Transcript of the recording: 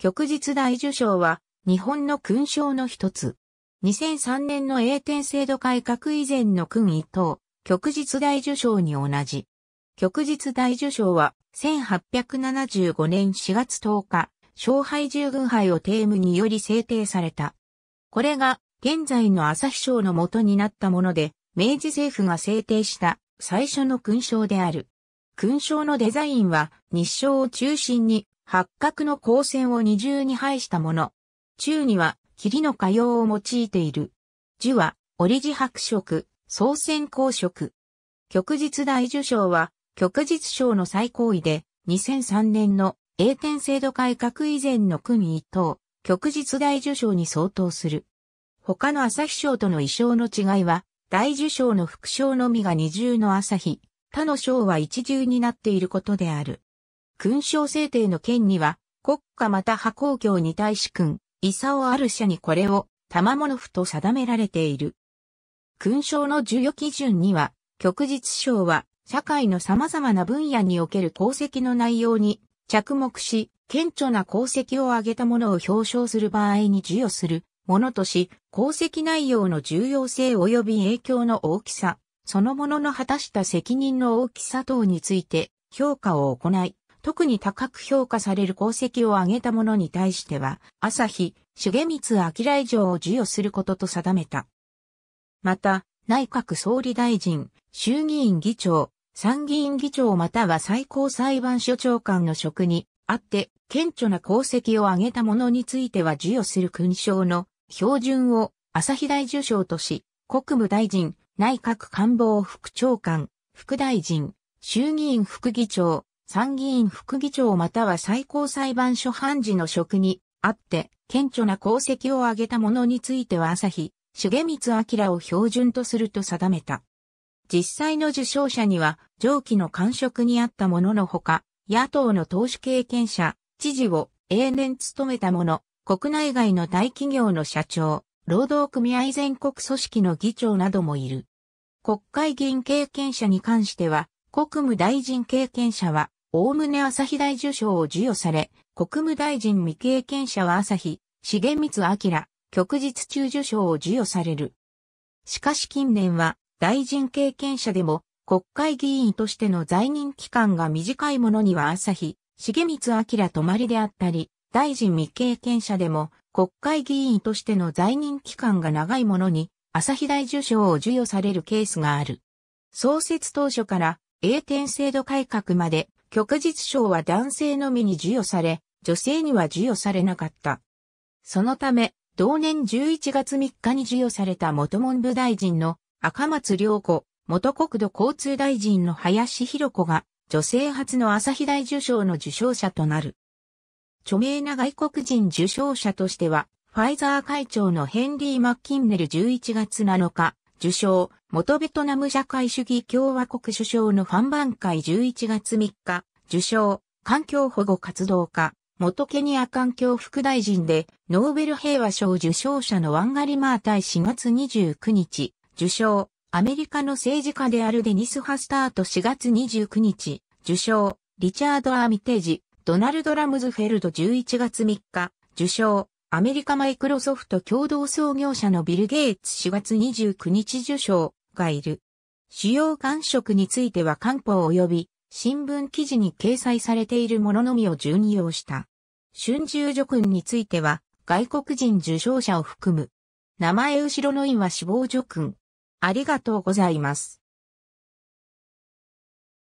旭日大綬章は日本の勲章の一つ。2003年の栄典制度改革以前の勲一等、旭日大綬章に同じ。旭日大綬章は1875年4月10日、勝敗従軍杯をテームにより制定された。これが現在の朝日賞の元になったもので、明治政府が制定した最初の勲章である。勲章のデザインは日章を中心に八角の光線を二重に配したもの。中には、霧の火様を用いている。樹は、折ジ白色、総選光色。旭日大受賞は、旭日賞の最高位で、2003年の栄典制度改革以前の組一等、旭日大受賞に相当する。他の朝日賞との衣装の違いは、大受賞の副賞のみが二重の朝日、他の賞は一重になっていることである。勲章制定の件には、国家また破公教に対し君、イサオある者にこれを、賜物府と定められている。勲章の授与基準には、旭日章は、社会の様々な分野における功績の内容に着目し、顕著な功績を挙げたものを表彰する場合に授与するものとし、功績内容の重要性及び影響の大きさ、そのものの果たした責任の大きさ等について評価を行い、特に高く評価される功績を挙げた者に対しては、朝日、重光明以上を授与することと定めた。また、内閣総理大臣、衆議院議長、参議院議長または最高裁判所長官の職にあって、顕著な功績を挙げた者については授与する勲章の標準を朝日大受章とし、国務大臣、内閣官房副長官、副大臣、衆議院副議長、参議院副議長または最高裁判所判事の職にあって、顕著な功績を挙げた者については朝日、重光明を標準とすると定めた。実際の受賞者には、上記の官職にあった者のほか、野党の党首経験者、知事を永年務めた者、国内外の大企業の社長、労働組合全国組織の議長などもいる。国会議員経験者に関しては、国務大臣経験者はおおむね朝日大受賞を授与され、国務大臣未経験者は朝日、重光明、旭日中受賞を授与される。しかし近年は、大臣経験者でも、国会議員としての在任期間が短いものには朝日、重光明泊まりであったり、大臣未経験者でも、国会議員としての在任期間が長いものに、朝日大受賞を授与されるケースがある。創設当初から、栄転制度改革まで、旭日賞は男性のみに授与され、女性には授与されなかった。そのため、同年11月3日に授与された元文部大臣の赤松良子、元国土交通大臣の林博子が、女性初の朝日大受賞の受賞者となる。著名な外国人受賞者としては、ファイザー会長のヘンリー・マッキンネル11月7日、受賞、元ベトナム社会主義共和国首相のファンバン会11月3日、受賞、環境保護活動家、元ケニア環境副大臣で、ノーベル平和賞受賞者のワンガリマー対4月29日、受賞、アメリカの政治家であるデニス・ハスタート4月29日、受賞、リチャード・アーミテージ、ドナルド・ラムズフェルド11月3日、受賞、アメリカマイクロソフト共同創業者のビル・ゲイツ4月29日受賞、がいる。主要官職については官報及び新聞記事に掲載されているもののみを順用した。春秋叙勲については外国人受賞者を含む。名前後ろの院は死亡叙勲。ありがとうございます。